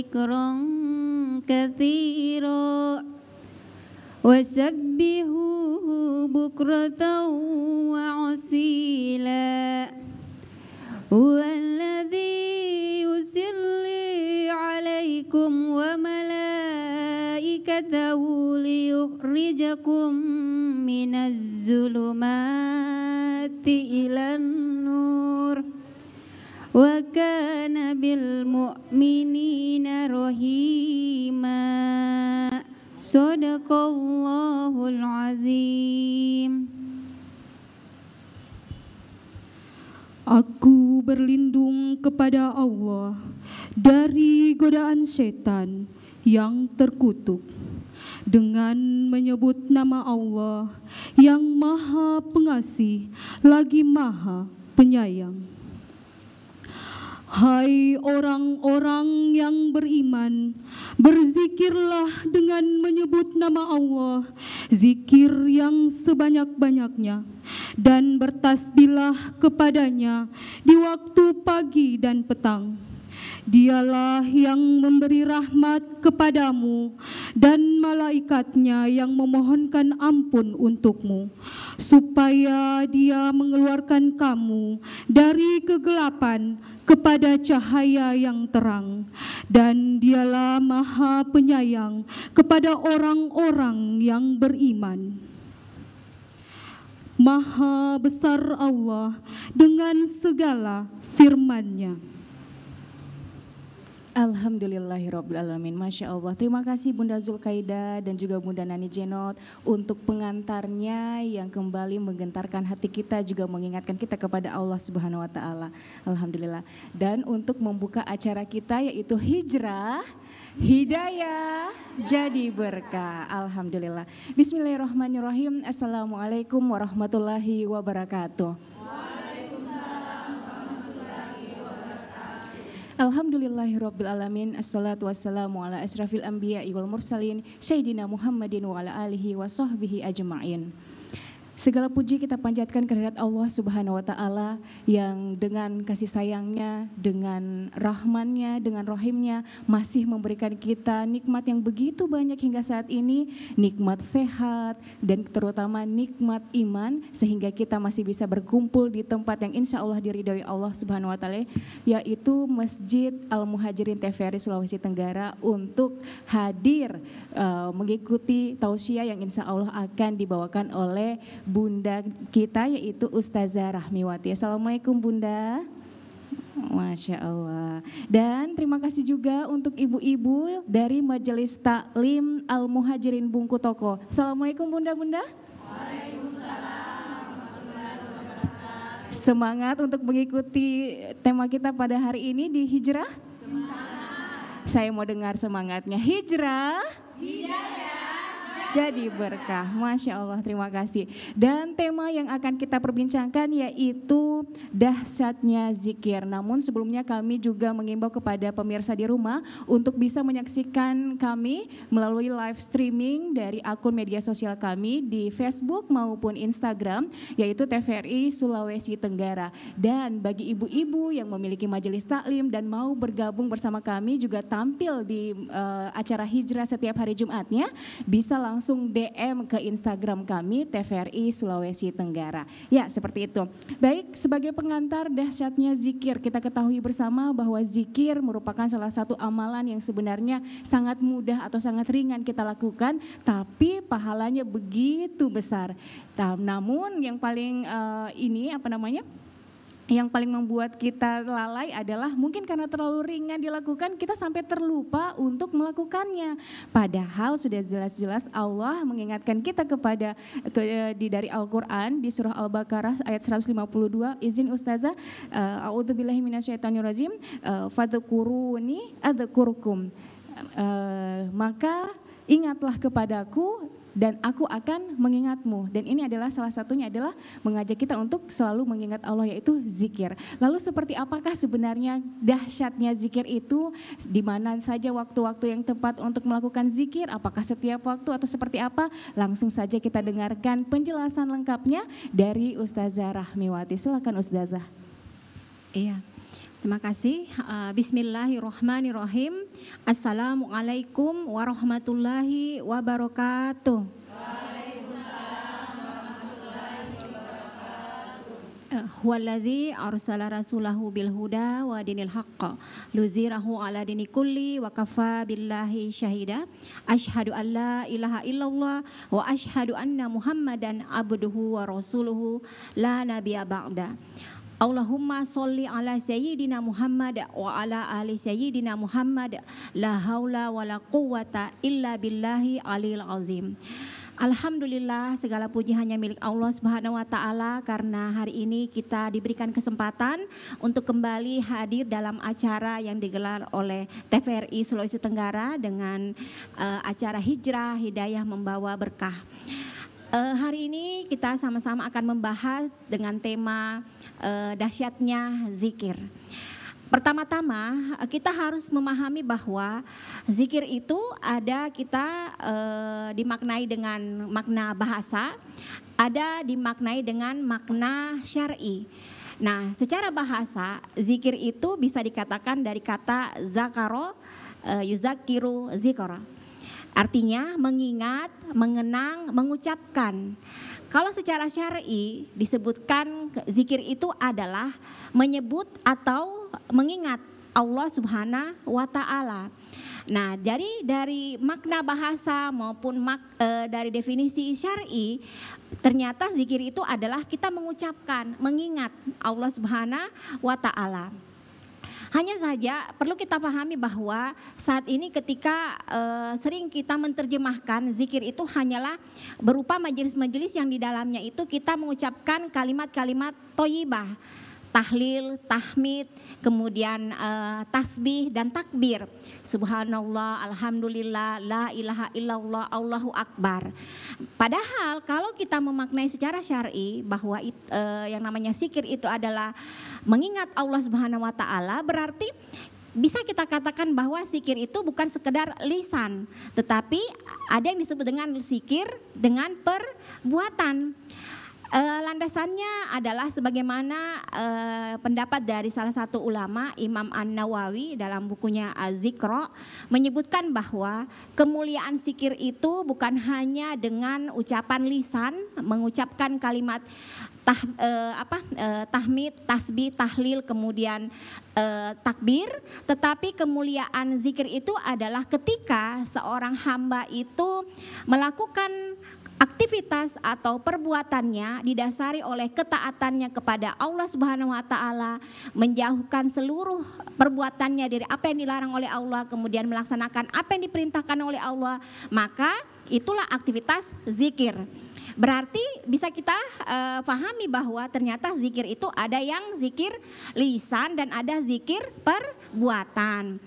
ذكرا كثيرا وسبحوه بكرة وعسيلا هو الذي يصلي عليكم وملائكته ليخرجكم من الظلمات إلى النور وكان بالمؤمنين رحيما صدق الله Azim. Aku berlindung kepada Allah dari godaan setan yang terkutuk dengan menyebut nama Allah yang Maha Pengasih lagi Maha Penyayang Hai orang-orang yang beriman, berzikirlah dengan menyebut nama Allah, zikir yang sebanyak-banyaknya, dan bertasbihlah kepadanya di waktu pagi dan petang Dialah yang memberi rahmat kepadamu dan malaikatnya yang memohonkan ampun untukmu, supaya dia mengeluarkan kamu dari kegelapan kepada cahaya yang terang dan dialah maha penyayang kepada orang-orang yang beriman. Maha besar Allah dengan segala firman-Nya. Alhamdulillahirrohmanirrohim. Masya Allah. Terima kasih Bunda Zulkaida dan juga Bunda Nani Jenot untuk pengantarnya yang kembali menggentarkan hati kita juga mengingatkan kita kepada Allah Subhanahu Wa Taala. Alhamdulillah. Dan untuk membuka acara kita yaitu hijrah, hidayah, jadi berkah. Alhamdulillah. Bismillahirrahmanirrahim. Assalamualaikum warahmatullahi wabarakatuh. Wow. Alhamdulillahirrabbilalamin alamin. Assalatu wassalamu ala asrafil anbiya'i wal mursalin sayyidina Muhammadin wa ala alihi wa sahbihi ajma'in. Segala puji kita panjatkan kehadirat Allah Subhanahu wa taala yang dengan kasih sayangnya, dengan rahmannya, dengan rahimnya masih memberikan kita nikmat yang begitu banyak hingga saat ini, nikmat sehat dan terutama nikmat iman sehingga kita masih bisa berkumpul di tempat yang insya Allah diridhoi Allah Subhanahu wa taala yaitu Masjid Al Muhajirin TVRI Sulawesi Tenggara untuk hadir uh, mengikuti tausiah yang insya Allah akan dibawakan oleh bunda kita yaitu Ustazah Rahmiwati. Assalamualaikum Bunda. Masya Allah. Dan terima kasih juga untuk ibu-ibu dari Majelis Taklim Al Muhajirin Bungku Toko. Assalamualaikum bunda-bunda. Semangat untuk mengikuti tema kita pada hari ini di hijrah. Semangat. Saya mau dengar semangatnya. Hijrah. Hidayah jadi berkah. Masya Allah, terima kasih. Dan tema yang akan kita perbincangkan yaitu dahsyatnya zikir. Namun sebelumnya kami juga mengimbau kepada pemirsa di rumah untuk bisa menyaksikan kami melalui live streaming dari akun media sosial kami di Facebook maupun Instagram yaitu TVRI Sulawesi Tenggara. Dan bagi ibu-ibu yang memiliki majelis taklim dan mau bergabung bersama kami juga tampil di uh, acara hijrah setiap hari Jumatnya bisa langsung langsung DM ke Instagram kami TVRI Sulawesi Tenggara. Ya, seperti itu. Baik, sebagai pengantar dahsyatnya zikir, kita ketahui bersama bahwa zikir merupakan salah satu amalan yang sebenarnya sangat mudah atau sangat ringan kita lakukan, tapi pahalanya begitu besar. Nah, namun yang paling uh, ini apa namanya? yang paling membuat kita lalai adalah mungkin karena terlalu ringan dilakukan kita sampai terlupa untuk melakukannya. Padahal sudah jelas-jelas Allah mengingatkan kita kepada ke, di dari Al-Qur'an di surah Al-Baqarah ayat 152 izin ustazah uh, a'udzubillahi minasyaitonirrajim uh, fadhkuruni adzkurkum. Uh, eh, maka ingatlah kepadaku dan aku akan mengingatmu. Dan ini adalah salah satunya adalah mengajak kita untuk selalu mengingat Allah yaitu zikir. Lalu seperti apakah sebenarnya dahsyatnya zikir itu? Di mana saja waktu-waktu yang tepat untuk melakukan zikir? Apakah setiap waktu atau seperti apa? Langsung saja kita dengarkan penjelasan lengkapnya dari Ustazah Rahmiwati. Silakan Ustazah. Iya. Terima kasih. Eh, bismillahirrahmanirrahim. Assalamualaikum warahmatullahi wabarakatuh. Eh, huwallazi arsala rasulahu bil huda wa dinil haqqa luzirahu ala dini kulli wa kafa billahi syahida asyhadu an la ilaha illallah wa asyhadu anna muhammadan abduhu wa rasuluhu la nabiyya ba'da Allahumma salli ala sayyidina Muhammad wa ala ali sayyidina Muhammad la haula wa la quwata illa billahi alil azim. Alhamdulillah segala puji hanya milik Allah Subhanahu wa taala karena hari ini kita diberikan kesempatan untuk kembali hadir dalam acara yang digelar oleh TVRI Sulawesi Tenggara dengan uh, acara Hijrah Hidayah Membawa Berkah. Uh, hari ini kita sama-sama akan membahas dengan tema uh, dahsyatnya zikir. Pertama-tama kita harus memahami bahwa zikir itu ada kita eh, dimaknai dengan makna bahasa, ada dimaknai dengan makna syar'i. Nah, secara bahasa zikir itu bisa dikatakan dari kata zakaro eh, yuzakiru zikra. Artinya mengingat, mengenang, mengucapkan. Kalau secara syari disebutkan zikir itu adalah menyebut atau mengingat Allah Subhanahu wa taala. Nah, dari dari makna bahasa maupun mak, e, dari definisi syar'i ternyata zikir itu adalah kita mengucapkan, mengingat Allah Subhanahu wa taala. Hanya saja perlu kita pahami bahwa saat ini ketika uh, sering kita menerjemahkan zikir itu hanyalah berupa majelis-majelis yang di dalamnya itu kita mengucapkan kalimat-kalimat toyibah tahlil, tahmid, kemudian uh, tasbih dan takbir. Subhanallah, alhamdulillah, la ilaha illallah, Allahu akbar. Padahal kalau kita memaknai secara syar'i bahwa it, uh, yang namanya sikir itu adalah mengingat Allah Subhanahu wa taala, berarti bisa kita katakan bahwa sikir itu bukan sekedar lisan, tetapi ada yang disebut dengan sikir dengan perbuatan. Uh, landasannya adalah sebagaimana uh, pendapat dari salah satu ulama Imam An Nawawi dalam bukunya Azikro menyebutkan bahwa kemuliaan sikir itu bukan hanya dengan ucapan lisan mengucapkan kalimat tah, eh, apa eh, tahmid, tasbih, tahlil, kemudian eh, takbir, tetapi kemuliaan zikir itu adalah ketika seorang hamba itu melakukan aktivitas atau perbuatannya didasari oleh ketaatannya kepada Allah Subhanahu wa taala, menjauhkan seluruh perbuatannya dari apa yang dilarang oleh Allah, kemudian melaksanakan apa yang diperintahkan oleh Allah, maka itulah aktivitas zikir. Berarti bisa kita uh, eh, pahami bahwa ternyata zikir itu ada yang zikir lisan dan ada zikir perbuatan.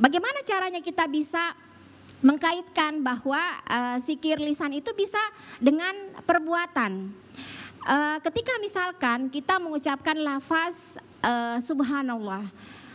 Bagaimana caranya kita bisa mengkaitkan bahwa uh, zikir lisan itu bisa dengan perbuatan? Uh, ketika misalkan kita mengucapkan lafaz uh, subhanallah,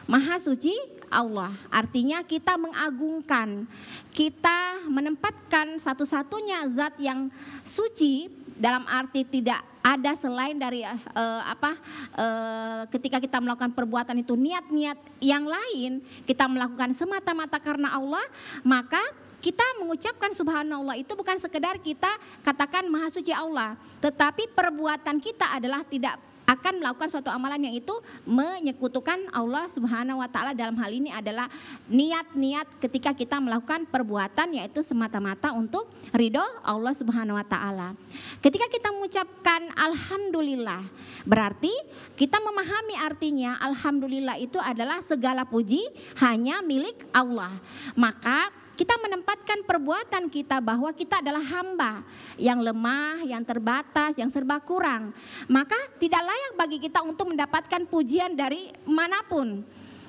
Maha suci Allah. Artinya kita mengagungkan, kita menempatkan satu-satunya zat yang suci dalam arti tidak ada selain dari uh, apa uh, ketika kita melakukan perbuatan itu niat-niat yang lain, kita melakukan semata-mata karena Allah, maka kita mengucapkan subhanallah itu bukan sekedar kita katakan maha suci Allah, tetapi perbuatan kita adalah tidak akan melakukan suatu amalan yang itu menyekutukan Allah Subhanahu wa taala dalam hal ini adalah niat-niat ketika kita melakukan perbuatan yaitu semata-mata untuk ridho Allah Subhanahu wa taala. Ketika kita mengucapkan alhamdulillah berarti kita memahami artinya alhamdulillah itu adalah segala puji hanya milik Allah. Maka kita menempatkan perbuatan kita bahwa kita adalah hamba yang lemah, yang terbatas, yang serba kurang. Maka tidak layak bagi kita untuk mendapatkan pujian dari manapun.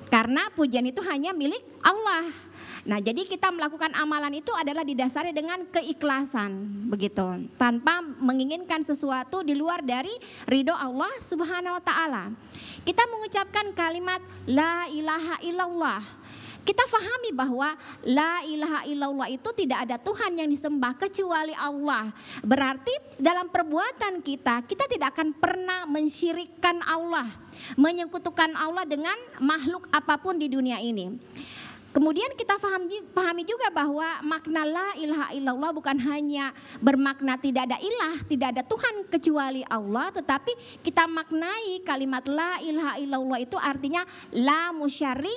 Karena pujian itu hanya milik Allah. Nah, jadi kita melakukan amalan itu adalah didasari dengan keikhlasan, begitu. Tanpa menginginkan sesuatu di luar dari ridho Allah Subhanahu wa taala. Kita mengucapkan kalimat la ilaha illallah kita fahami bahwa la ilaha illallah itu tidak ada Tuhan yang disembah kecuali Allah. Berarti dalam perbuatan kita, kita tidak akan pernah mensyirikkan Allah, menyekutukan Allah dengan makhluk apapun di dunia ini. Kemudian kita fahami pahami juga bahwa makna la ilaha illallah bukan hanya bermakna tidak ada ilah, tidak ada Tuhan kecuali Allah, tetapi kita maknai kalimat la ilaha illallah itu artinya la musyari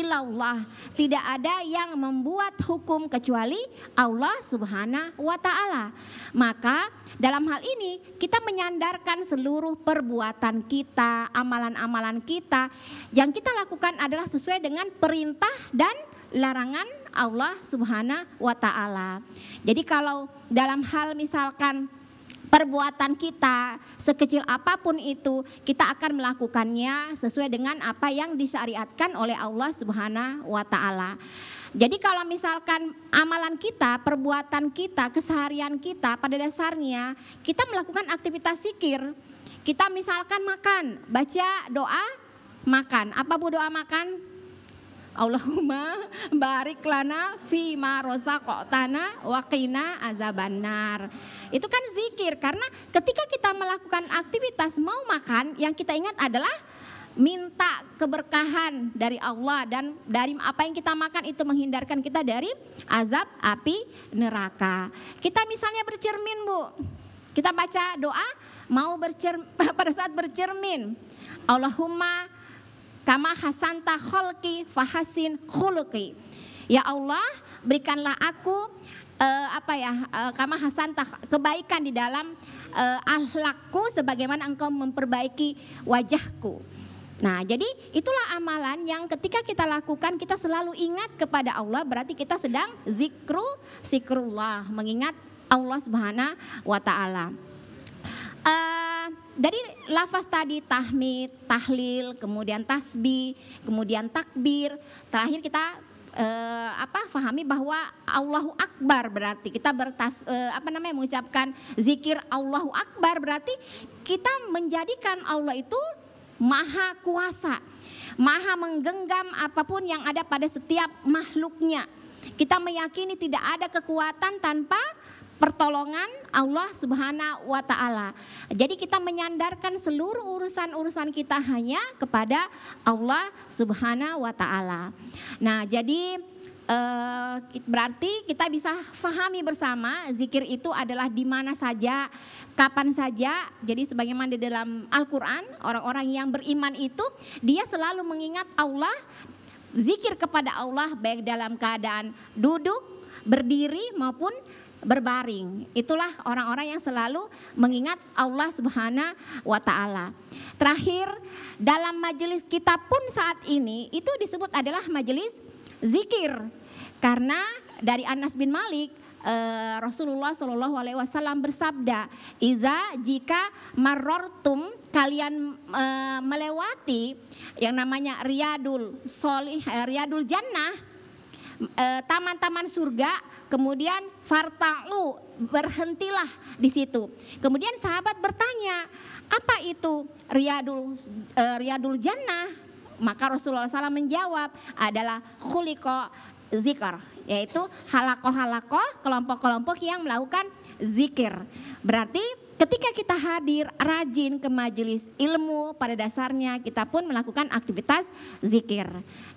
illallah. Tidak ada yang membuat hukum kecuali Allah Subhanahu wa taala. Maka dalam hal ini kita menyandarkan seluruh perbuatan kita, amalan-amalan kita yang kita lakukan adalah sesuai dengan perintah dan larangan Allah Subhanahu wa taala. Jadi kalau dalam hal misalkan perbuatan kita sekecil apapun itu kita akan melakukannya sesuai dengan apa yang disyariatkan oleh Allah Subhanahu wa taala. Jadi kalau misalkan amalan kita, perbuatan kita, keseharian kita pada dasarnya kita melakukan aktivitas sikir. Kita misalkan makan, baca doa, makan. Apa bu doa makan? Allahumma barik lana fi ma razaqtana wa qina azabannar. Itu kan zikir karena ketika kita melakukan aktivitas mau makan yang kita ingat adalah minta keberkahan dari Allah dan dari apa yang kita makan itu menghindarkan kita dari azab api neraka. Kita misalnya bercermin, Bu. Kita baca doa mau bercermin pada saat bercermin. Allahumma Kama hasanta kholki fahasin khuluki. Ya Allah, berikanlah aku uh, apa ya uh, kama hasanta kebaikan di dalam uh, ahlakku sebagaimana engkau memperbaiki wajahku. Nah, jadi itulah amalan yang ketika kita lakukan kita selalu ingat kepada Allah berarti kita sedang zikru zikrullah, mengingat Allah Subhanahu wa taala. Uh, dari lafaz tadi tahmid, tahlil, kemudian tasbih, kemudian takbir. Terakhir kita eh, apa fahami bahwa Allahu Akbar berarti kita bertas eh, apa namanya mengucapkan zikir Allahu Akbar berarti kita menjadikan Allah itu maha kuasa, maha menggenggam apapun yang ada pada setiap makhluknya. Kita meyakini tidak ada kekuatan tanpa pertolongan Allah Subhanahu wa taala. Jadi kita menyandarkan seluruh urusan-urusan kita hanya kepada Allah Subhanahu wa taala. Nah, jadi eh, berarti kita bisa fahami bersama zikir itu adalah di mana saja, kapan saja. Jadi sebagaimana di dalam Al-Qur'an, orang-orang yang beriman itu dia selalu mengingat Allah, zikir kepada Allah baik dalam keadaan duduk, berdiri maupun berbaring. Itulah orang-orang yang selalu mengingat Allah Subhanahu wa taala. Terakhir, dalam majelis kita pun saat ini itu disebut adalah majelis zikir. Karena dari Anas bin Malik eh, Rasulullah Shallallahu Alaihi Wasallam bersabda, Iza jika marortum kalian eh, melewati yang namanya Riyadul Solih riadul eh, Riyadul Jannah taman-taman surga Kemudian farta'u, berhentilah di situ. Kemudian sahabat bertanya, apa itu riadul e, riadul jannah? Maka Rasulullah SAW menjawab adalah khuliko zikr, yaitu halako-halako, kelompok-kelompok yang melakukan zikir. Berarti ketika kita hadir rajin ke majelis ilmu pada dasarnya kita pun melakukan aktivitas zikir.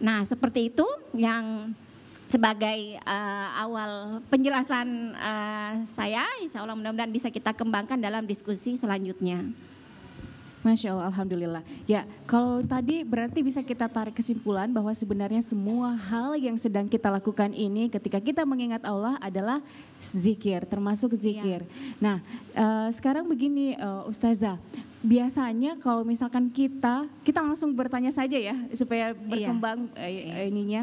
Nah, seperti itu yang sebagai uh, awal penjelasan uh, saya, insya Allah mudah-mudahan bisa kita kembangkan dalam diskusi selanjutnya. Masya Allah, Alhamdulillah. Ya, kalau tadi berarti bisa kita tarik kesimpulan bahwa sebenarnya semua hal yang sedang kita lakukan ini ketika kita mengingat Allah adalah Zikir, termasuk iya. zikir. Ya. Nah, uh, sekarang begini uh, Ustazah, biasanya kalau misalkan kita, kita langsung bertanya saja ya supaya iya. berkembang eh, iya. uh, ininya.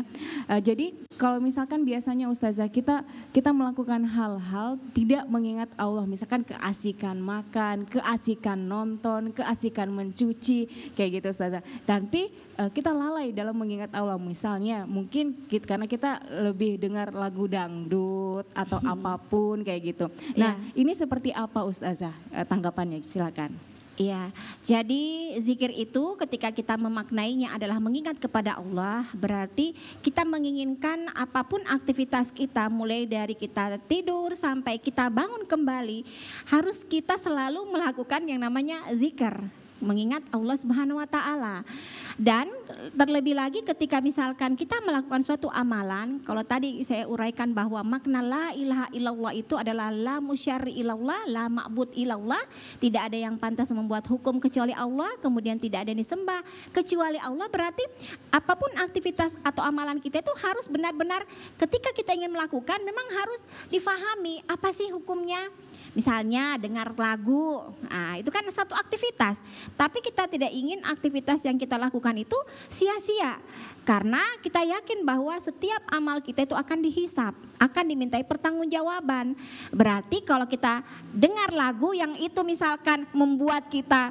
Uh, jadi kalau misalkan biasanya Ustazah kita kita melakukan hal-hal tidak mengingat Allah, misalkan keasikan makan, keasikan nonton, keasikan mencuci, kayak gitu Ustazah. Tapi uh, kita lalai dalam mengingat Allah, misalnya mungkin kita, karena kita lebih dengar lagu dangdut atau apa apapun kayak gitu. Iya. Nah, ya. ini seperti apa Ustazah eh, tanggapannya? Silakan. Iya, jadi zikir itu ketika kita memaknainya adalah mengingat kepada Allah, berarti kita menginginkan apapun aktivitas kita, mulai dari kita tidur sampai kita bangun kembali, harus kita selalu melakukan yang namanya zikir mengingat Allah Subhanahu wa taala. Dan terlebih lagi ketika misalkan kita melakukan suatu amalan, kalau tadi saya uraikan bahwa makna la ilaha illallah itu adalah la musyari illallah, la ma'bud illallah, tidak ada yang pantas membuat hukum kecuali Allah, kemudian tidak ada yang disembah kecuali Allah, berarti apapun aktivitas atau amalan kita itu harus benar-benar ketika kita ingin melakukan memang harus difahami apa sih hukumnya misalnya dengar lagu, nah, itu kan satu aktivitas. Tapi kita tidak ingin aktivitas yang kita lakukan itu sia-sia. Karena kita yakin bahwa setiap amal kita itu akan dihisap, akan dimintai pertanggungjawaban. Berarti kalau kita dengar lagu yang itu misalkan membuat kita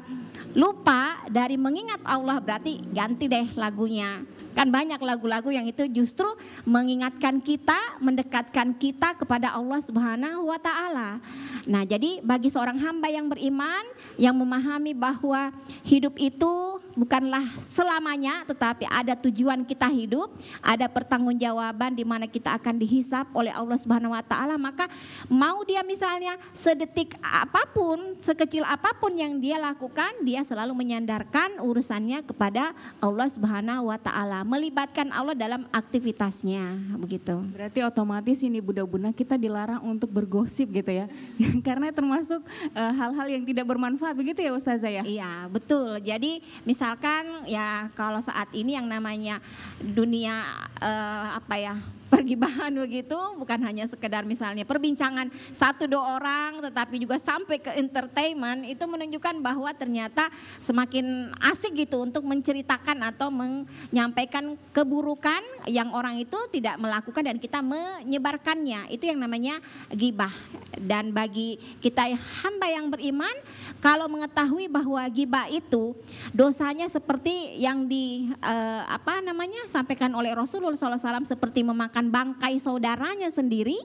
lupa dari mengingat Allah berarti ganti deh lagunya. Kan banyak lagu-lagu yang itu justru mengingatkan kita, mendekatkan kita kepada Allah Subhanahu wa taala. Nah, jadi bagi seorang hamba yang beriman yang memahami bahwa hidup itu bukanlah selamanya tetapi ada tujuan kita hidup, ada pertanggungjawaban di mana kita akan dihisap oleh Allah Subhanahu wa taala, maka mau dia misalnya sedetik apapun, sekecil apapun yang dia lakukan, dia selalu menyandarkan urusannya kepada Allah Subhanahu wa taala, melibatkan Allah dalam aktivitasnya, begitu. Berarti otomatis ini bunda-bunda kita dilarang untuk bergosip gitu ya. Karena termasuk eh, hal-hal e, yang tidak bermanfaat begitu ya Ustazah ya? Iya, betul. Jadi misalkan ya kalau saat ini yang namanya dunia uh, apa ya pergibahan begitu bukan hanya sekedar misalnya perbincangan satu dua orang tetapi juga sampai ke entertainment itu menunjukkan bahwa ternyata semakin asik gitu untuk menceritakan atau menyampaikan keburukan yang orang itu tidak melakukan dan kita menyebarkannya itu yang namanya gibah dan bagi kita hamba yang beriman kalau mengetahui bahwa gibah itu dosanya seperti yang di eh, apa namanya sampaikan oleh Rasulullah SAW seperti memakai makan bangkai saudaranya sendiri,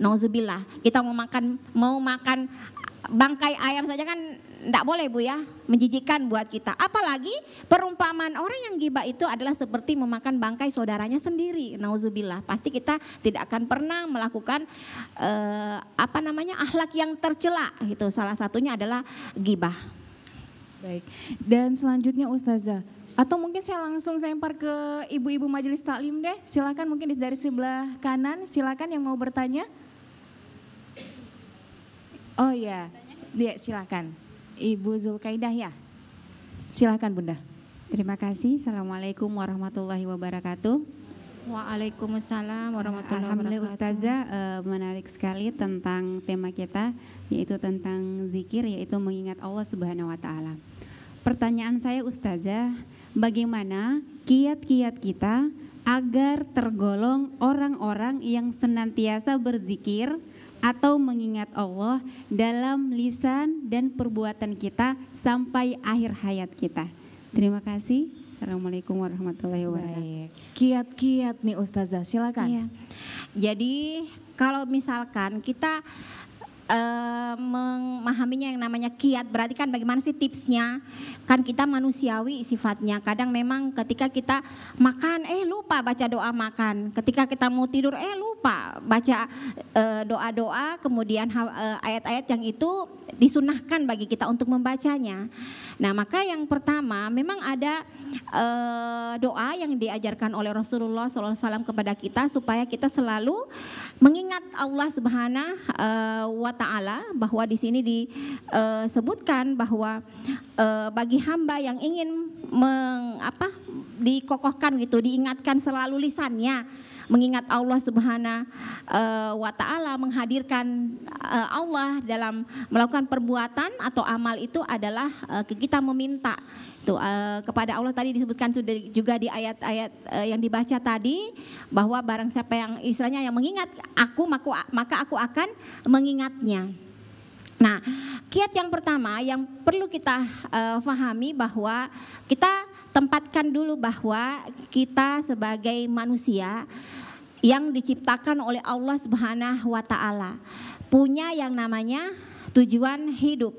nauzubillah. Kita mau makan mau makan bangkai ayam saja kan tidak boleh Bu ya, menjijikan buat kita. Apalagi perumpamaan orang yang gibah itu adalah seperti memakan bangkai saudaranya sendiri. Nauzubillah. Pasti kita tidak akan pernah melakukan eh, apa namanya ahlak yang tercela gitu. Salah satunya adalah gibah. Baik. Dan selanjutnya Ustazah, atau mungkin saya langsung lempar ke ibu-ibu majelis taklim deh. Silakan mungkin dari sebelah kanan, silakan yang mau bertanya. Oh iya, ya, silakan. Ibu Zulkaidah ya. Silakan Bunda. Terima kasih. Assalamualaikum warahmatullahi wabarakatuh. Waalaikumsalam warahmatullahi Alhamdulillah, wabarakatuh. Ustazah eh, menarik sekali tentang tema kita yaitu tentang zikir yaitu mengingat Allah Subhanahu wa taala. Pertanyaan saya Ustazah, bagaimana kiat-kiat kita agar tergolong orang-orang yang senantiasa berzikir atau mengingat Allah dalam lisan dan perbuatan kita sampai akhir hayat kita. Terima kasih. Assalamualaikum warahmatullahi wabarakatuh. Kiat-kiat nih Ustazah, silakan. Iya. Jadi kalau misalkan kita Eh, memahaminya yang namanya kiat berarti kan bagaimana sih tipsnya kan kita manusiawi sifatnya kadang memang ketika kita makan eh lupa baca doa makan ketika kita mau tidur eh lupa baca doa eh, doa-doa kemudian ayat eh, ayat-ayat yang itu disunahkan bagi kita untuk membacanya Nah, maka yang pertama memang ada uh, doa yang diajarkan oleh Rasulullah SAW kepada kita supaya kita selalu mengingat Allah Subhanahu eh, wa taala bahwa di sini disebutkan eh, bahwa uh, bagi hamba yang ingin meng, apa dikokohkan gitu, diingatkan selalu lisannya mengingat Allah Subhanahu eh, wa taala menghadirkan eh, Allah dalam melakukan perbuatan atau amal itu adalah eh, kita meminta itu kepada Allah tadi disebutkan sudah juga di ayat-ayat yang dibaca tadi bahwa barang siapa yang istilahnya yang mengingat aku maka aku akan mengingatnya. Nah, kiat yang pertama yang perlu kita uh, fahami bahwa kita tempatkan dulu bahwa kita sebagai manusia yang diciptakan oleh Allah Subhanahu wa taala punya yang namanya tujuan hidup.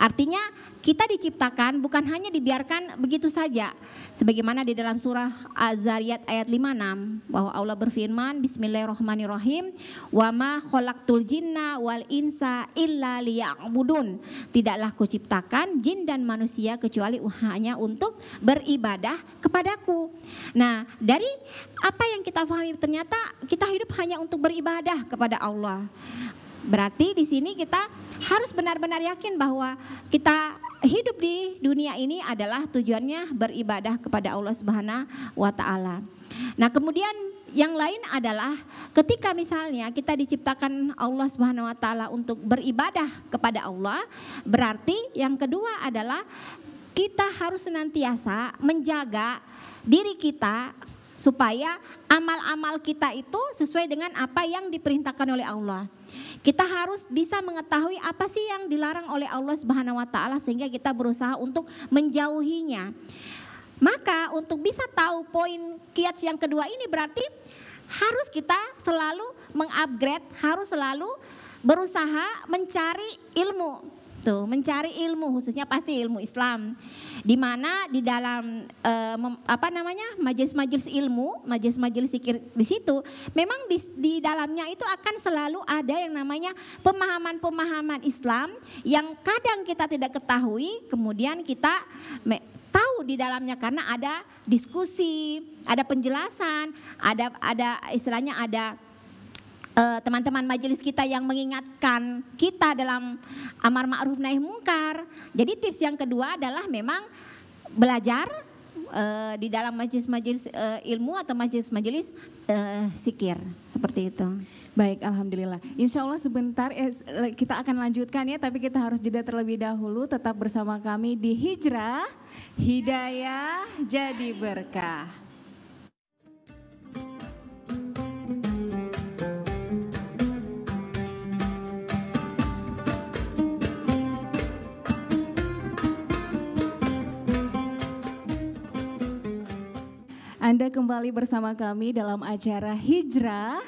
Artinya kita diciptakan bukan hanya dibiarkan begitu saja. Sebagaimana di dalam surah Az-Zariyat ayat 56 bahwa Allah berfirman Bismillahirrahmanirrahim wa ma khalaqtul jinna wal insa illa liya'budun. Tidaklah kuciptakan jin dan manusia kecuali hanya untuk beribadah kepadaku. Nah, dari apa yang kita pahami ternyata kita hidup hanya untuk beribadah kepada Allah. Berarti di sini kita harus benar-benar yakin bahwa kita hidup di dunia ini adalah tujuannya beribadah kepada Allah Subhanahu wa taala. Nah, kemudian yang lain adalah ketika misalnya kita diciptakan Allah Subhanahu wa taala untuk beribadah kepada Allah, berarti yang kedua adalah kita harus senantiasa menjaga diri kita supaya amal-amal kita itu sesuai dengan apa yang diperintahkan oleh Allah. Kita harus bisa mengetahui apa sih yang dilarang oleh Allah Subhanahu wa taala sehingga kita berusaha untuk menjauhinya. Maka untuk bisa tahu poin kiat yang kedua ini berarti harus kita selalu mengupgrade, harus selalu berusaha mencari ilmu Tuh, mencari ilmu khususnya pasti ilmu Islam. Di mana di dalam eh, mem, apa namanya? majelis-majelis ilmu, majelis-majelis sikir di situ memang di, di dalamnya itu akan selalu ada yang namanya pemahaman-pemahaman Islam yang kadang kita tidak ketahui, kemudian kita me, tahu di dalamnya karena ada diskusi, ada penjelasan, ada ada istilahnya ada Eh, teman-teman majelis kita yang mengingatkan kita dalam amar ma'ruf naik mungkar. Jadi tips yang kedua adalah memang belajar uh, di dalam majelis-majelis uh, eh, ilmu atau majelis-majelis uh, sikir seperti itu. Baik, alhamdulillah. Insya Allah sebentar eh, kita akan lanjutkan ya, tapi kita harus jeda terlebih dahulu. Tetap bersama kami di Hijrah, Hidayah jadi berkah. Anda kembali bersama kami dalam acara Hijrah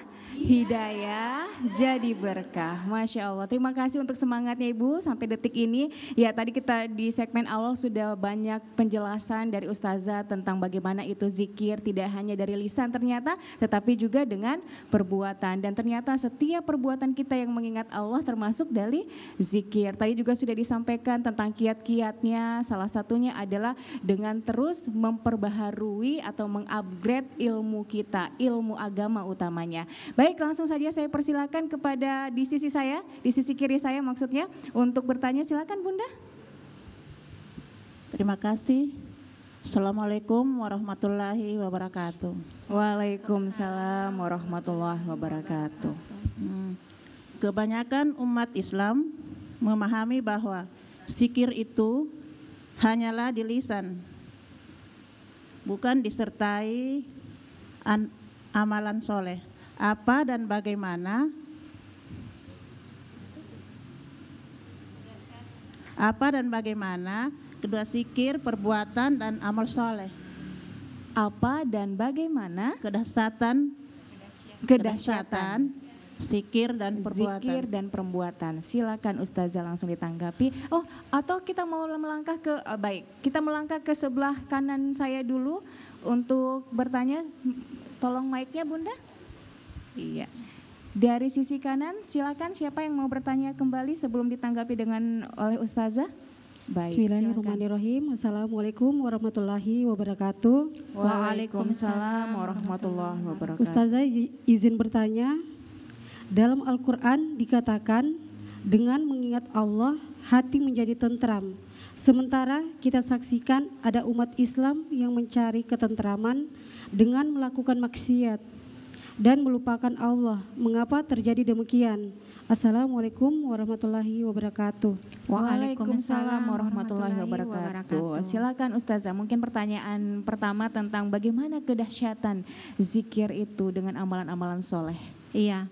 hidayah jadi berkah. Masya Allah. Terima kasih untuk semangatnya Ibu sampai detik ini. Ya tadi kita di segmen awal sudah banyak penjelasan dari Ustazah tentang bagaimana itu zikir tidak hanya dari lisan ternyata tetapi juga dengan perbuatan. Dan ternyata setiap perbuatan kita yang mengingat Allah termasuk dari zikir. Tadi juga sudah disampaikan tentang kiat-kiatnya. Salah satunya adalah dengan terus memperbaharui atau mengupgrade ilmu kita, ilmu agama utamanya. Baik Baik, langsung saja saya persilakan kepada di sisi saya, di sisi kiri saya maksudnya, untuk bertanya silakan Bunda. Terima kasih. Assalamualaikum warahmatullahi wabarakatuh. Waalaikumsalam warahmatullahi wabarakatuh. Hmm. Kebanyakan umat Islam memahami bahwa sikir itu hanyalah di lisan, bukan disertai amalan soleh apa dan bagaimana apa dan bagaimana kedua sikir, perbuatan dan amal soleh. Apa dan bagaimana kedahsyatan kedahsyatan sikir dan perbuatan. sikir dan perbuatan. Silakan Ustazah langsung ditanggapi. Oh, atau kita mau melangkah ke oh, baik. Kita melangkah ke sebelah kanan saya dulu untuk bertanya. Tolong mic-nya Bunda. Iya. Dari sisi kanan, silakan siapa yang mau bertanya kembali sebelum ditanggapi dengan oleh ustazah? Baik, Bismillahirrahmanirrahim. Assalamualaikum warahmatullahi wabarakatuh. Waalaikumsalam warahmatullahi wabarakatuh. Ustazah izin bertanya, dalam Al-Qur'an dikatakan dengan mengingat Allah hati menjadi tentram. Sementara kita saksikan ada umat Islam yang mencari ketentraman dengan melakukan maksiat dan melupakan Allah. Mengapa terjadi demikian? Assalamualaikum warahmatullahi wabarakatuh. Waalaikumsalam warahmatullahi wabarakatuh. Silakan Ustazah, mungkin pertanyaan pertama tentang bagaimana kedahsyatan zikir itu dengan amalan-amalan soleh. Iya.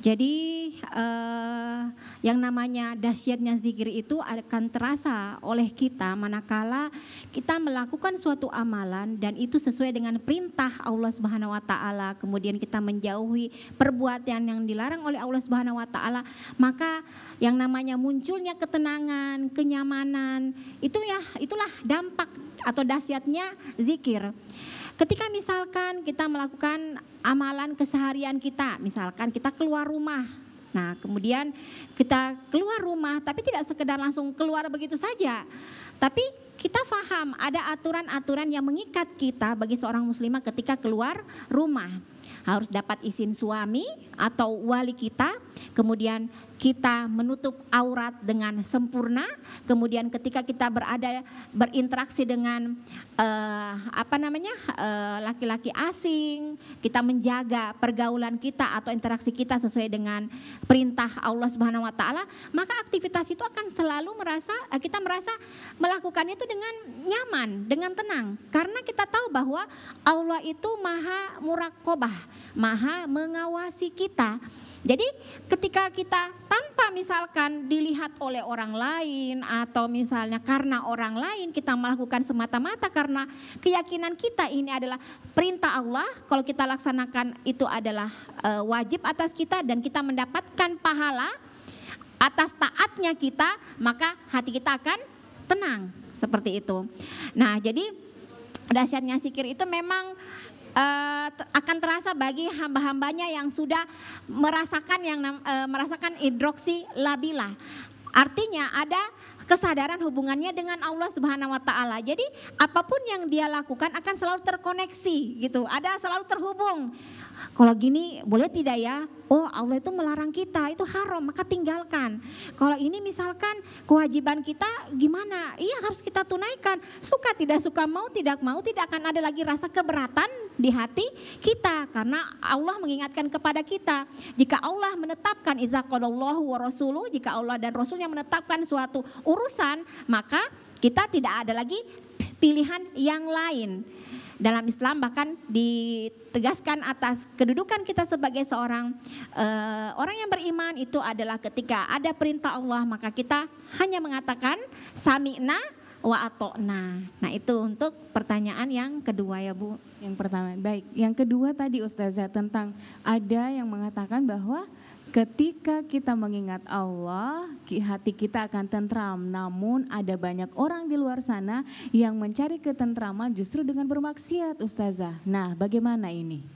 Jadi eh, yang namanya dahsyatnya zikir itu akan terasa oleh kita manakala kita melakukan suatu amalan dan itu sesuai dengan perintah Allah Subhanahu wa taala. Kemudian kita menjauhi perbuatan yang dilarang oleh Allah Subhanahu wa taala, maka yang namanya munculnya ketenangan, kenyamanan, itu ya itulah dampak atau dahsyatnya zikir. Ketika misalkan kita melakukan amalan keseharian kita, misalkan kita keluar rumah, Nah, kemudian kita keluar rumah, tapi tidak sekedar langsung keluar begitu saja. Tapi kita faham ada aturan-aturan yang mengikat kita bagi seorang muslimah ketika keluar rumah. Harus dapat izin suami atau wali kita, kemudian kita menutup aurat dengan sempurna. Kemudian ketika kita berada berinteraksi dengan eh, apa namanya eh, laki-laki eh, asing, kita menjaga pergaulan kita atau interaksi kita sesuai dengan perintah Allah Subhanahu Wa Taala. Maka aktivitas itu akan selalu merasa eh, kita merasa melakukan itu dengan nyaman, dengan tenang, karena kita tahu bahwa Allah itu maha murakobah, maha mengawasi kita. Jadi ketika kita tanpa misalkan dilihat oleh orang lain atau misalnya karena orang lain kita melakukan semata-mata karena keyakinan kita ini adalah perintah Allah, kalau kita laksanakan itu adalah eh, wajib atas kita dan kita mendapatkan pahala atas taatnya kita, maka hati kita akan tenang seperti itu. Nah, jadi dahsyatnya sikir itu memang uh, akan terasa bagi hamba-hambanya yang sudah merasakan yang uh, merasakan hidroksi labila. Artinya ada kesadaran hubungannya dengan Allah Subhanahu wa taala. Jadi apapun yang dia lakukan akan selalu terkoneksi gitu. Ada selalu terhubung kalau gini boleh tidak ya? Oh Allah itu melarang kita, itu haram maka tinggalkan. Kalau ini misalkan kewajiban kita gimana? Iya harus kita tunaikan. Suka tidak suka, mau tidak mau tidak akan ada lagi rasa keberatan di hati kita. Karena Allah mengingatkan kepada kita. Jika Allah menetapkan izah wa rasuluh, jika Allah dan Rasulnya menetapkan suatu urusan maka kita tidak ada lagi pilihan yang lain dalam Islam bahkan ditegaskan atas kedudukan kita sebagai seorang uh, orang yang beriman itu adalah ketika ada perintah Allah maka kita hanya mengatakan sami'na wa atokna. Nah itu untuk pertanyaan yang kedua ya Bu. Yang pertama, baik. Yang kedua tadi Ustazah tentang ada yang mengatakan bahwa Ketika kita mengingat Allah, hati kita akan tentram. Namun ada banyak orang di luar sana yang mencari ketentraman justru dengan bermaksiat, Ustazah. Nah, bagaimana ini?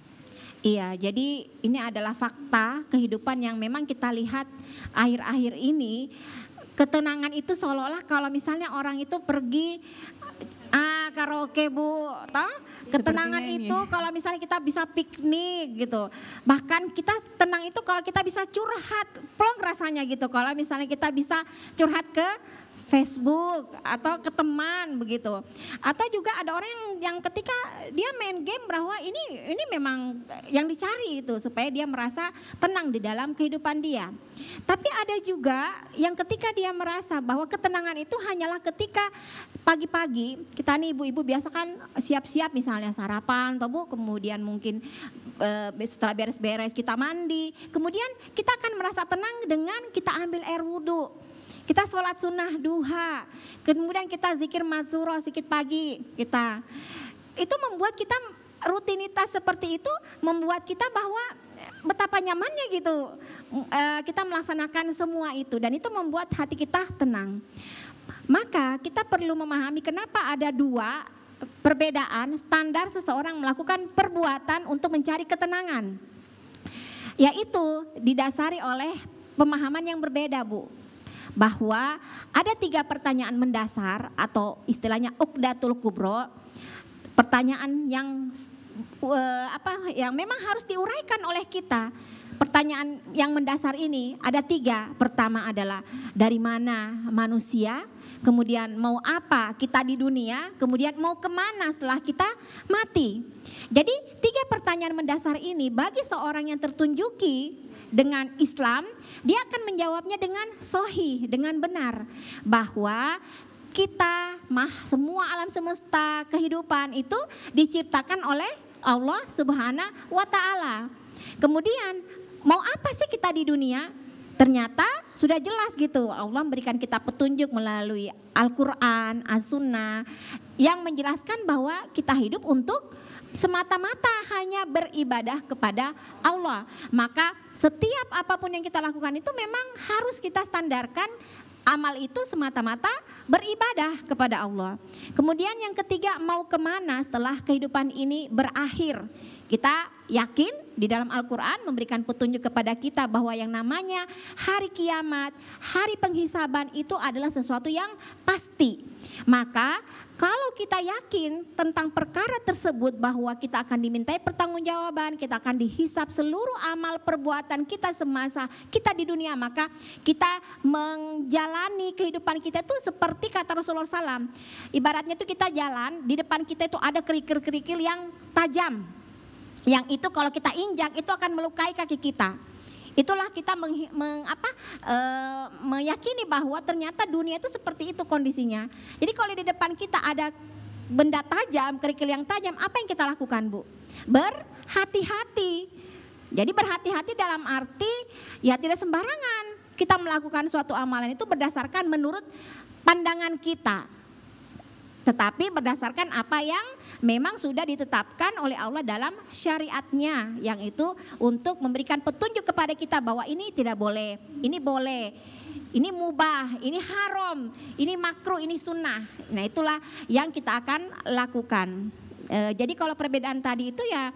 Iya, jadi ini adalah fakta kehidupan yang memang kita lihat akhir-akhir ini ketenangan itu seolah-olah kalau misalnya orang itu pergi ah karaoke bu toh ketenangan itu ini. kalau misalnya kita bisa piknik gitu bahkan kita tenang itu kalau kita bisa curhat plong rasanya gitu kalau misalnya kita bisa curhat ke Facebook atau ke teman begitu. Atau juga ada orang yang, yang ketika dia main game bahwa ini ini memang yang dicari itu supaya dia merasa tenang di dalam kehidupan dia. Tapi ada juga yang ketika dia merasa bahwa ketenangan itu hanyalah ketika pagi-pagi kita nih ibu-ibu biasa kan siap-siap misalnya sarapan atau bu kemudian mungkin e, setelah beres-beres kita mandi kemudian kita akan merasa tenang dengan kita ambil air wudhu kita sholat sunnah duha. Kemudian kita zikir mazuro sedikit pagi kita. Itu membuat kita rutinitas seperti itu membuat kita bahwa eh, betapa nyamannya gitu eh, kita melaksanakan semua itu dan itu membuat hati kita tenang. Maka kita perlu memahami kenapa ada dua perbedaan standar seseorang melakukan perbuatan untuk mencari ketenangan. Yaitu didasari oleh pemahaman yang berbeda, Bu bahwa ada tiga pertanyaan mendasar atau istilahnya ukdatul kubro, pertanyaan yang eh, apa yang memang harus diuraikan oleh kita. Pertanyaan yang mendasar ini ada tiga. Pertama adalah dari mana manusia, kemudian mau apa kita di dunia, kemudian mau kemana setelah kita mati. Jadi tiga pertanyaan mendasar ini bagi seorang yang tertunjuki dengan Islam, dia akan menjawabnya dengan sohi, dengan benar. Bahwa kita, mah semua alam semesta, kehidupan itu diciptakan oleh Allah Subhanahu wa taala. Kemudian mau apa sih kita di dunia? Ternyata sudah jelas gitu Allah memberikan kita petunjuk melalui Al-Qur'an, As-Sunnah yang menjelaskan bahwa kita hidup untuk semata-mata hanya beribadah kepada Allah. Maka setiap apapun yang kita lakukan itu memang harus kita standarkan amal itu semata-mata beribadah kepada Allah. Kemudian yang ketiga mau kemana setelah kehidupan ini berakhir. Kita yakin di dalam Al-Quran memberikan petunjuk kepada kita bahwa yang namanya hari kiamat, hari penghisaban itu adalah sesuatu yang pasti. Maka kalau kita yakin tentang perkara tersebut bahwa kita akan dimintai pertanggungjawaban, kita akan dihisap seluruh amal perbuatan kita semasa kita di dunia, maka kita menjalani kehidupan kita itu seperti kata Rasulullah SAW. Ibaratnya itu kita jalan, di depan kita itu ada kerikil-kerikil yang tajam yang itu kalau kita injak itu akan melukai kaki kita. Itulah kita meng, meng, apa, e, meyakini bahwa ternyata dunia itu seperti itu kondisinya. Jadi kalau di depan kita ada benda tajam, kerikil yang tajam, apa yang kita lakukan Bu? Berhati-hati. Jadi berhati-hati dalam arti ya tidak sembarangan kita melakukan suatu amalan itu berdasarkan menurut pandangan kita tetapi berdasarkan apa yang memang sudah ditetapkan oleh Allah dalam syariatnya yang itu untuk memberikan petunjuk kepada kita bahwa ini tidak boleh, ini boleh, ini mubah, ini haram, ini makruh, ini sunnah. Nah itulah yang kita akan lakukan. Eh, jadi kalau perbedaan tadi itu ya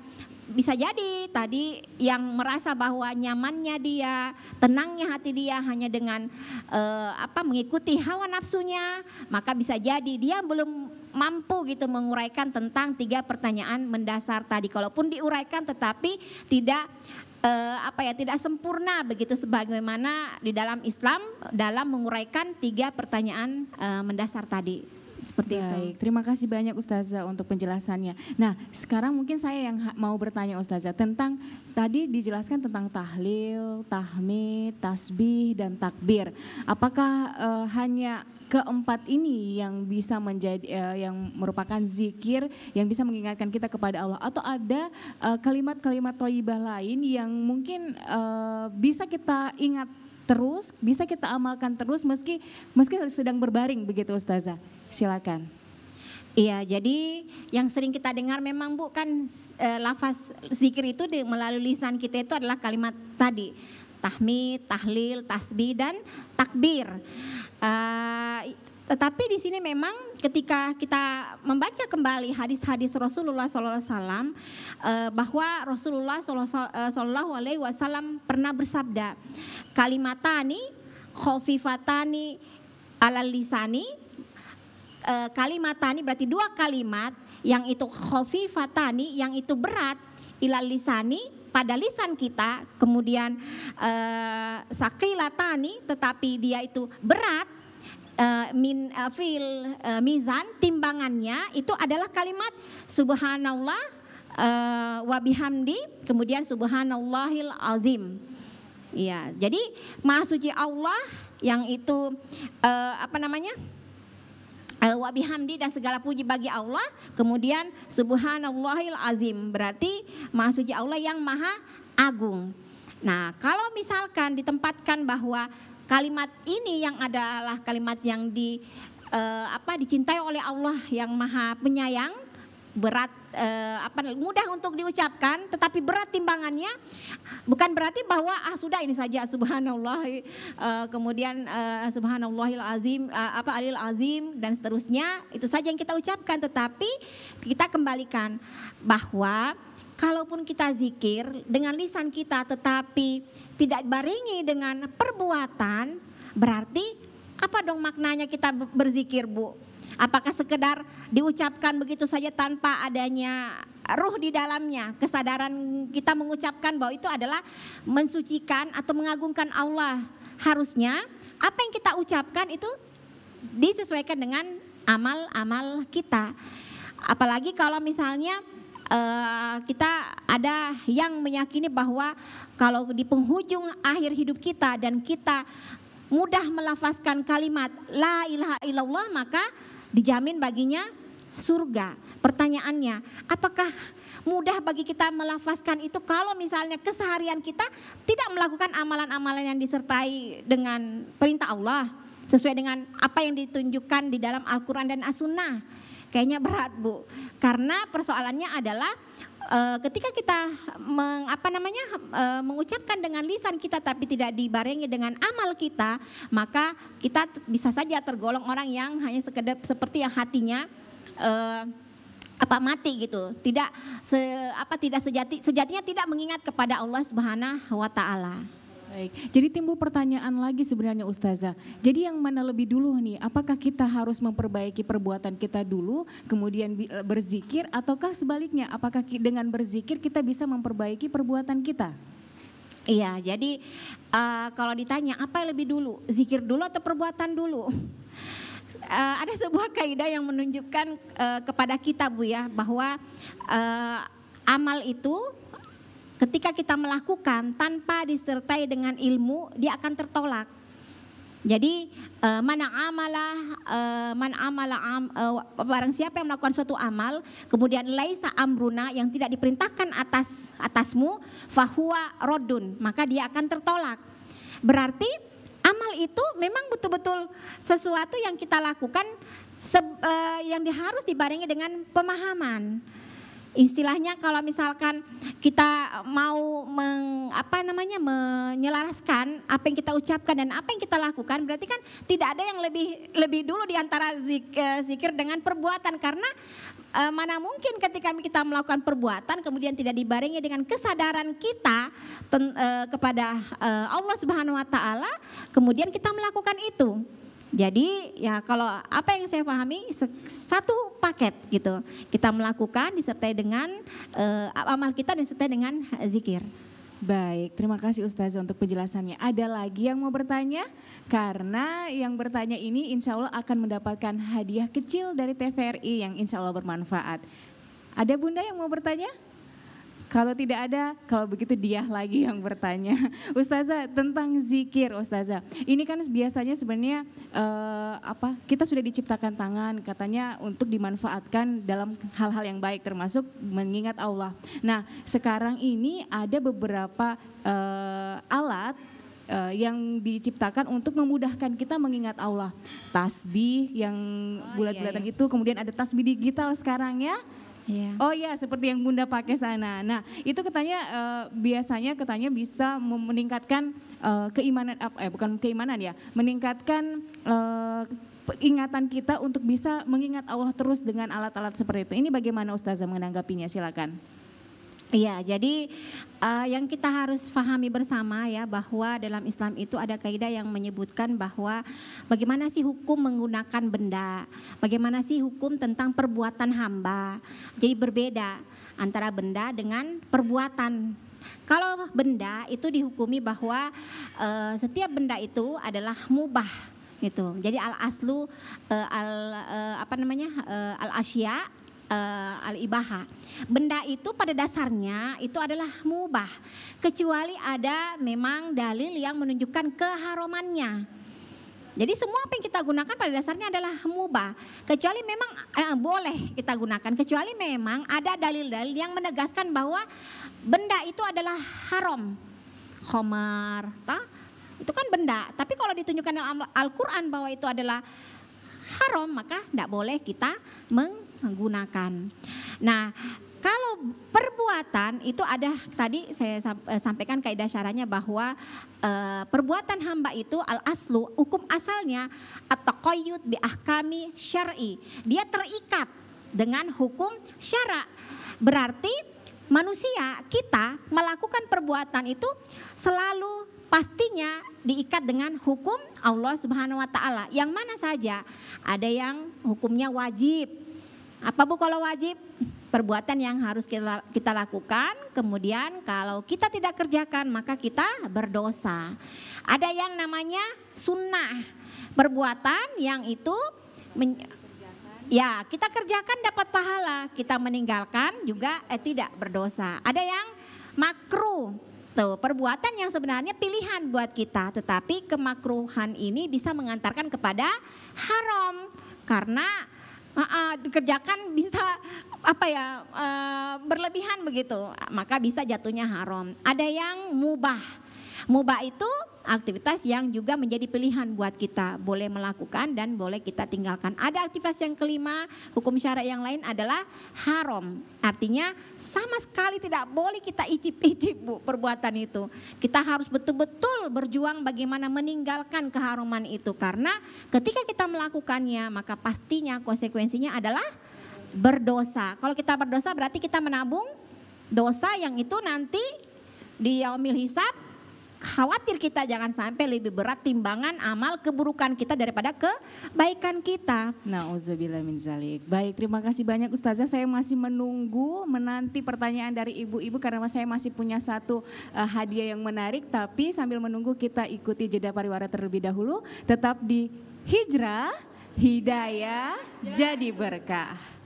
bisa jadi tadi yang merasa bahwa nyamannya dia, tenangnya hati dia hanya dengan eh, apa mengikuti hawa nafsunya, maka bisa jadi dia belum mampu gitu menguraikan tentang tiga pertanyaan mendasar tadi. Kalaupun diuraikan tetapi tidak eh, apa ya tidak sempurna begitu sebagaimana di dalam Islam dalam menguraikan tiga pertanyaan eh, mendasar tadi. Seperti Baik. itu. Terima kasih banyak Ustazah untuk penjelasannya. Nah, sekarang mungkin saya yang mau bertanya Ustazah tentang tadi dijelaskan tentang tahlil, tahmid, tasbih dan takbir. Apakah uh, hanya keempat ini yang bisa menjadi uh, yang merupakan zikir yang bisa mengingatkan kita kepada Allah atau ada eh, kalimat-kalimat uh, thayyibah lain yang mungkin uh, bisa kita ingat terus, bisa kita amalkan terus meski meski sedang berbaring begitu Ustazah. Silakan. Iya, jadi yang sering kita dengar memang Bu kan e, lafaz zikir itu di, melalui lisan kita itu adalah kalimat tadi tahmid, tahlil, tasbih dan takbir. E, tetapi di sini memang ketika kita membaca kembali hadis-hadis Rasulullah SAW eh, bahwa Rasulullah saw Alaihi Wasallam pernah bersabda kalimatani khafifatani, alal lisani Eh, kalimat tani berarti dua kalimat yang itu khofifatani yang itu berat ilal lisani pada lisan kita, kemudian eh, sakilatani, tetapi dia itu berat. uh, min uh, fil uh, mizan timbangannya itu adalah kalimat subhanallah uh, wabihamdi kemudian subhanallahil azim ya jadi maha suci Allah yang itu uh, apa namanya Eh, wa bihamdi dan segala puji bagi Allah. Kemudian subhanallahil azim berarti maha suci Allah yang maha agung. Nah, kalau misalkan ditempatkan bahwa kalimat ini yang adalah kalimat yang di eh, apa dicintai oleh Allah yang maha penyayang, berat eh, apa mudah untuk diucapkan tetapi berat timbangannya bukan berarti bahwa ah sudah ini saja subhanallah eh, kemudian eh, subhanallahil azim eh, apa alil azim dan seterusnya itu saja yang kita ucapkan tetapi kita kembalikan bahwa kalaupun kita zikir dengan lisan kita tetapi tidak barengi dengan perbuatan berarti apa dong maknanya kita berzikir Bu? Apakah sekedar diucapkan begitu saja tanpa adanya ruh di dalamnya, kesadaran kita mengucapkan bahwa itu adalah mensucikan atau mengagungkan Allah. Harusnya apa yang kita ucapkan itu disesuaikan dengan amal-amal kita. Apalagi kalau misalnya eh, kita ada yang meyakini bahwa kalau di penghujung akhir hidup kita dan kita mudah melafazkan kalimat la ilaha illallah maka dijamin baginya surga. Pertanyaannya, apakah mudah bagi kita melafazkan itu kalau misalnya keseharian kita tidak melakukan amalan-amalan yang disertai dengan perintah Allah sesuai dengan apa yang ditunjukkan di dalam Al-Qur'an dan As-Sunnah. Kayaknya berat, Bu. Karena persoalannya adalah Eh, ketika kita meng, apa namanya eh, mengucapkan dengan lisan kita tapi tidak dibarengi dengan amal kita, maka kita bisa saja tergolong orang yang hanya sekedar seperti yang hatinya eh, apa mati gitu tidak se, apa tidak sejati sejatinya tidak mengingat kepada Allah Subhanahu wa taala Baik, jadi timbul pertanyaan lagi sebenarnya Ustazah. Jadi yang mana lebih dulu nih? Apakah kita harus memperbaiki perbuatan kita dulu, kemudian eh, berzikir, ataukah sebaliknya? Apakah dengan berzikir kita bisa memperbaiki perbuatan kita? Iya, jadi uh, kalau ditanya apa yang lebih dulu, zikir dulu atau perbuatan dulu? Uh, ada sebuah kaidah yang menunjukkan uh, kepada kita Bu ya bahwa uh, amal itu Ketika kita melakukan tanpa disertai dengan ilmu, dia akan tertolak. Jadi uh, eh, mana amalah uh, man amalah eh, am, uh, barang siapa yang melakukan suatu amal kemudian laisa amruna yang tidak diperintahkan atas atasmu fahuwa rodun maka dia akan tertolak. Berarti amal itu memang betul-betul sesuatu yang kita lakukan se, uh, yang harus dibarengi dengan pemahaman istilahnya kalau misalkan kita mau meng, apa namanya menyelaraskan apa yang kita ucapkan dan apa yang kita lakukan berarti kan tidak ada yang lebih lebih dulu di antara zikir, eh, dengan perbuatan karena e, mana mungkin ketika kita melakukan perbuatan kemudian tidak dibarengi dengan kesadaran kita ten, e, kepada e, Allah Subhanahu wa taala kemudian kita melakukan itu jadi ya kalau apa yang saya pahami satu paket gitu. Kita melakukan disertai dengan uh, amal kita disertai dengan zikir. Baik, terima kasih Ustazah untuk penjelasannya. Ada lagi yang mau bertanya? Karena yang bertanya ini insya Allah akan mendapatkan hadiah kecil dari TVRI yang insya Allah bermanfaat. Ada bunda yang mau bertanya? Kalau tidak ada, kalau begitu dia lagi yang bertanya. Ustazah tentang zikir, Ustazah. Ini kan biasanya sebenarnya uh, apa? Kita sudah diciptakan tangan katanya untuk dimanfaatkan dalam hal-hal yang baik termasuk mengingat Allah. Nah, sekarang ini ada beberapa uh, alat eh, yang diciptakan untuk memudahkan kita mengingat Allah. Tasbih yang bulat-bulatan oh, iya, iya. itu, kemudian ada tasbih digital sekarang ya. Yeah. Oh iya, seperti yang Bunda pakai sana. Nah, itu katanya uh, biasanya katanya bisa meningkatkan uh, keimanan eh bukan keimanan ya, meningkatkan uh, eh, ingatan kita untuk bisa mengingat Allah terus dengan alat-alat seperti itu. Ini bagaimana Ustazah menanggapinya? Silakan. Iya, jadi uh, yang kita harus pahami bersama ya bahwa dalam Islam itu ada kaidah yang menyebutkan bahwa bagaimana sih hukum menggunakan benda, bagaimana sih hukum tentang perbuatan hamba. Jadi berbeda antara benda dengan perbuatan. Kalau benda itu dihukumi bahwa uh, setiap benda itu adalah mubah gitu. Jadi eh, al aslu uh, al uh, apa namanya? Uh, al asya uh, al-ibaha. Benda itu pada dasarnya itu adalah mubah, kecuali ada memang dalil yang menunjukkan keharumannya. Jadi semua apa yang kita gunakan pada dasarnya adalah mubah, kecuali memang eh, boleh kita gunakan, kecuali memang ada dalil-dalil yang menegaskan bahwa benda itu adalah haram. Homer, ta? itu kan benda. Tapi kalau ditunjukkan dalam Al-Quran bahwa itu adalah haram, maka tidak boleh kita menggunakan. Nah, kalau perbuatan itu ada tadi saya eh, sampaikan kaidah syaratnya bahwa eh, perbuatan hamba itu al aslu hukum asalnya atau koyut bi ahkami syar'i dia terikat dengan hukum syara berarti manusia kita melakukan perbuatan itu selalu pastinya diikat dengan hukum Allah Subhanahu wa taala yang mana saja ada yang hukumnya wajib apa Bu kalau wajib? Perbuatan yang harus kita, kita lakukan, kemudian kalau kita tidak kerjakan maka kita berdosa. Ada yang namanya sunnah, perbuatan yang itu men, ya kita kerjakan dapat pahala, kita meninggalkan juga eh, tidak berdosa. Ada yang makruh, Tuh, perbuatan yang sebenarnya pilihan buat kita, tetapi kemakruhan ini bisa mengantarkan kepada haram karena uh, dikerjakan bisa apa ya uh, berlebihan begitu maka bisa jatuhnya haram ada yang mubah Mubah itu aktivitas yang juga menjadi pilihan buat kita, boleh melakukan dan boleh kita tinggalkan. Ada aktivitas yang kelima, hukum syarat yang lain adalah haram. Artinya sama sekali tidak boleh kita icip-icip Bu perbuatan itu. Kita harus betul-betul berjuang bagaimana meninggalkan keharuman itu karena ketika kita melakukannya maka pastinya konsekuensinya adalah berdosa. Kalau kita berdosa berarti kita menabung dosa yang itu nanti di yaumil hisab khawatir kita jangan sampai lebih berat timbangan amal keburukan kita daripada kebaikan kita. Nauzubillah min zalik. Baik, terima kasih banyak Ustazah. Saya masih menunggu menanti pertanyaan dari ibu-ibu karena saya masih punya satu uh, hadiah yang menarik tapi sambil menunggu kita ikuti jeda pariwara terlebih dahulu tetap di Hijrah Hidayah jadi berkah.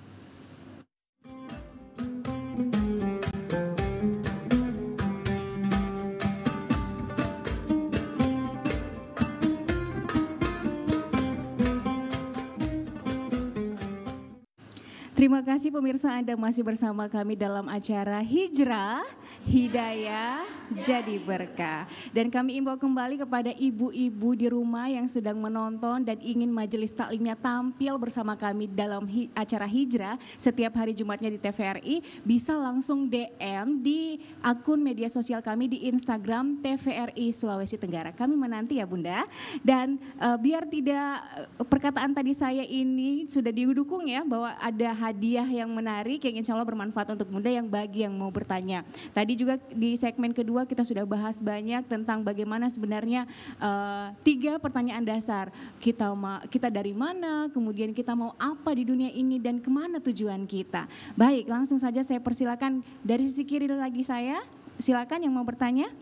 Terima kasih pemirsa Anda masih bersama kami dalam acara Hijrah, Hidayah, Jadi Berkah. Dan kami imbau kembali kepada ibu-ibu di rumah yang sedang menonton dan ingin majelis taklimnya tampil bersama kami dalam hi acara Hijrah setiap hari Jumatnya di TVRI, bisa langsung DM di akun media sosial kami di Instagram TVRI Sulawesi Tenggara. Kami menanti ya Bunda. Dan uh, biar tidak eh, perkataan tadi saya ini sudah didukung ya bahwa ada hadiah yang menarik yang insya Allah bermanfaat untuk muda yang bagi yang mau bertanya. Tadi juga di segmen kedua kita sudah bahas banyak tentang bagaimana sebenarnya uh, tiga pertanyaan dasar kita kita dari mana, kemudian kita mau apa di dunia ini dan kemana tujuan kita. Baik, langsung saja saya persilakan dari sisi kiri lagi saya. Silakan yang mau bertanya.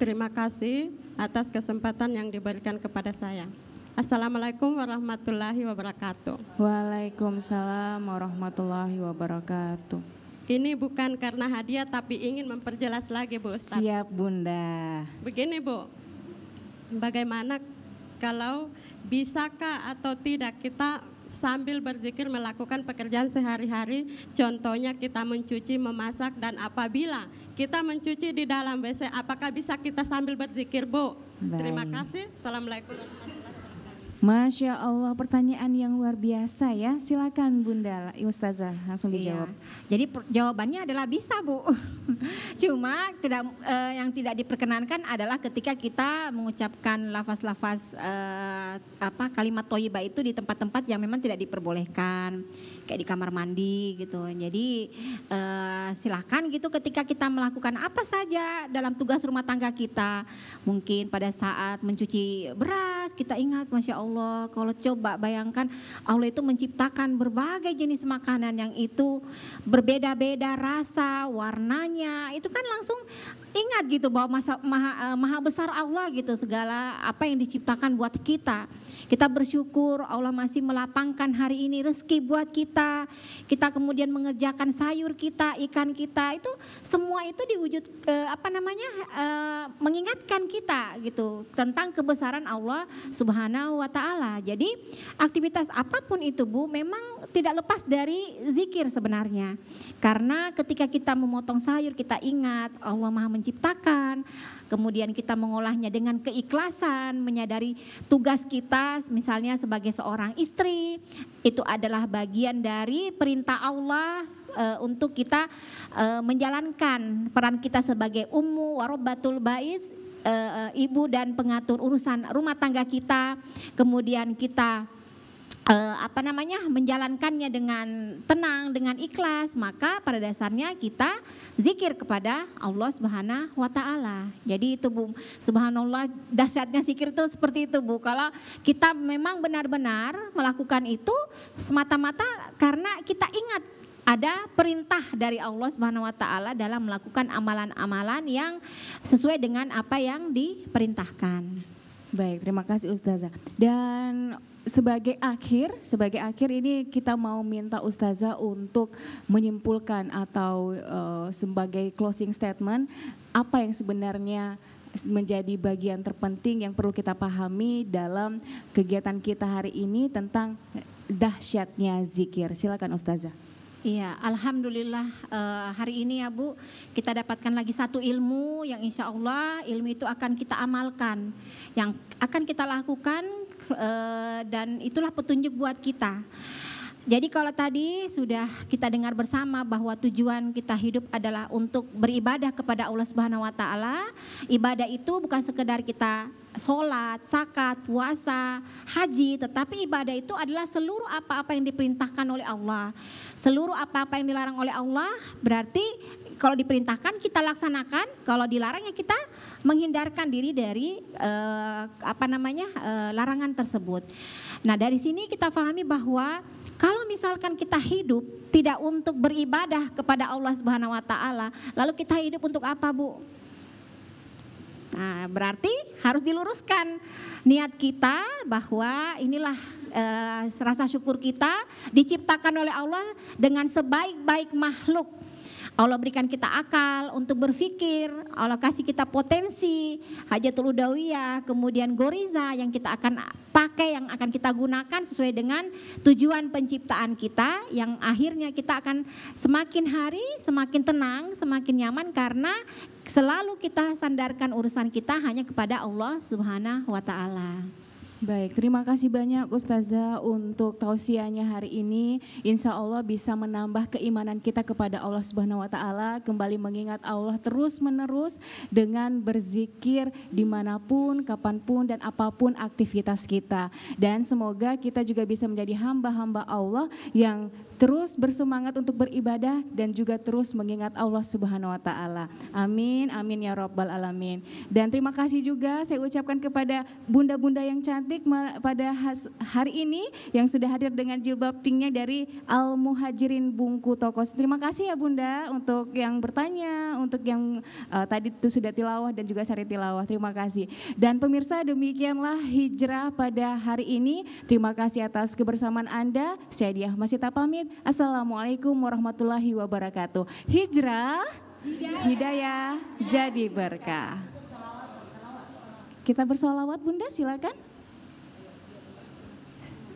Terima kasih atas kesempatan yang diberikan kepada saya. Assalamualaikum warahmatullahi wabarakatuh. Waalaikumsalam warahmatullahi wabarakatuh. Ini bukan karena hadiah tapi ingin memperjelas lagi Bu Ustaz. Siap Bunda. Begini Bu, bagaimana kalau bisakah atau tidak kita sambil berzikir melakukan pekerjaan sehari-hari, contohnya kita mencuci, memasak, dan apabila kita mencuci di dalam WC, apakah bisa kita sambil berzikir, Bu? Baik. Terima kasih. Assalamualaikum. warahmatullahi wabarakatuh. Masya Allah, pertanyaan yang luar biasa ya. Silakan Bunda Ustazah langsung iya. dijawab. Iya. Jadi jawabannya adalah bisa Bu. Cuma tidak eh, yang tidak diperkenankan adalah ketika kita mengucapkan lafaz-lafaz eh, apa kalimat toyibah itu di tempat-tempat yang memang tidak diperbolehkan, kayak di kamar mandi gitu. Jadi eh, silakan gitu ketika kita melakukan apa saja dalam tugas rumah tangga kita, mungkin pada saat mencuci beras terus kita ingat Masya Allah kalau coba bayangkan Allah itu menciptakan berbagai jenis makanan yang itu berbeda-beda rasa, warnanya itu kan langsung ingat gitu bahwa masa, maha, eh, maha besar Allah gitu segala apa yang diciptakan buat kita. Kita bersyukur Allah masih melapangkan hari ini rezeki buat kita. Kita kemudian mengerjakan sayur kita, ikan kita itu semua itu diwujud eh, apa namanya eh, mengingatkan kita gitu tentang kebesaran Allah Subhanahu wa taala. Jadi aktivitas apapun itu Bu memang tidak lepas dari zikir sebenarnya. Karena ketika kita memotong sayur kita ingat Allah Maha menciptakan, kemudian kita mengolahnya dengan keikhlasan, menyadari tugas kita misalnya sebagai seorang istri itu adalah bagian dari perintah Allah e, untuk kita e, menjalankan peran kita sebagai ummu warobatul bais e, eh, e, ibu dan pengatur urusan rumah tangga kita, kemudian kita Eh, apa namanya menjalankannya dengan tenang dengan ikhlas maka pada dasarnya kita zikir kepada Allah Subhanahu wa taala. Jadi itu Bu subhanallah dahsyatnya zikir itu seperti itu Bu. Kalau kita memang benar-benar melakukan itu semata-mata karena kita ingat ada perintah dari Allah Subhanahu wa taala dalam melakukan amalan-amalan yang sesuai dengan apa yang diperintahkan. Baik, terima kasih Ustazah. Dan sebagai akhir, sebagai akhir ini kita mau minta ustazah untuk menyimpulkan atau uh, sebagai closing statement apa yang sebenarnya menjadi bagian terpenting yang perlu kita pahami dalam kegiatan kita hari ini tentang dahsyatnya zikir. Silakan ustazah. Iya, alhamdulillah uh, hari ini ya Bu, kita dapatkan lagi satu ilmu yang insya Allah ilmu itu akan kita amalkan, yang akan kita lakukan Eh, dan itulah petunjuk buat kita. Jadi kalau tadi sudah kita dengar bersama bahwa tujuan kita hidup adalah untuk beribadah kepada Allah Subhanahu wa taala. Ibadah itu bukan sekedar kita sholat, zakat, puasa, haji, tetapi ibadah itu adalah seluruh apa-apa yang diperintahkan oleh Allah. Seluruh apa-apa yang dilarang oleh Allah berarti kalau diperintahkan kita laksanakan, kalau dilarang ya kita menghindarkan diri dari uh, apa namanya uh, larangan tersebut. Nah, dari sini kita pahami bahwa kalau misalkan kita hidup tidak untuk beribadah kepada Allah Subhanahu wa taala, lalu kita hidup untuk apa, Bu? Nah, berarti harus diluruskan niat kita bahwa inilah eh, rasa syukur kita diciptakan oleh Allah dengan sebaik-baik makhluk Allah berikan kita akal untuk berpikir, Allah kasih kita potensi, hajatul udawiyah, kemudian goriza yang kita akan pakai, yang akan kita gunakan sesuai dengan tujuan penciptaan kita yang akhirnya kita akan semakin hari semakin tenang, semakin nyaman karena selalu kita sandarkan urusan kita hanya kepada Allah Subhanahu wa taala. Baik, terima kasih banyak Ustazah untuk tausiahnya hari ini. Insya Allah bisa menambah keimanan kita kepada Allah Subhanahu Wa Taala, kembali mengingat Allah terus menerus dengan berzikir dimanapun, kapanpun dan apapun aktivitas kita. Dan semoga kita juga bisa menjadi hamba-hamba Allah yang terus bersemangat untuk beribadah dan juga terus mengingat Allah Subhanahu wa taala. Amin, amin ya rabbal alamin. Dan terima kasih juga saya ucapkan kepada bunda-bunda yang cantik cantik pada hari ini yang sudah hadir dengan jilbab pinknya dari Al Muhajirin Bungku Tokos. Terima kasih ya Bunda untuk yang bertanya, untuk yang uh, tadi itu sudah tilawah dan juga sari tilawah. Terima kasih. Dan pemirsa demikianlah hijrah pada hari ini. Terima kasih atas kebersamaan Anda. Saya Diah Masita pamit. Assalamualaikum warahmatullahi wabarakatuh. Hijrah, hidayah, hidayah jadi berkah. Kita bersolawat Bunda silakan.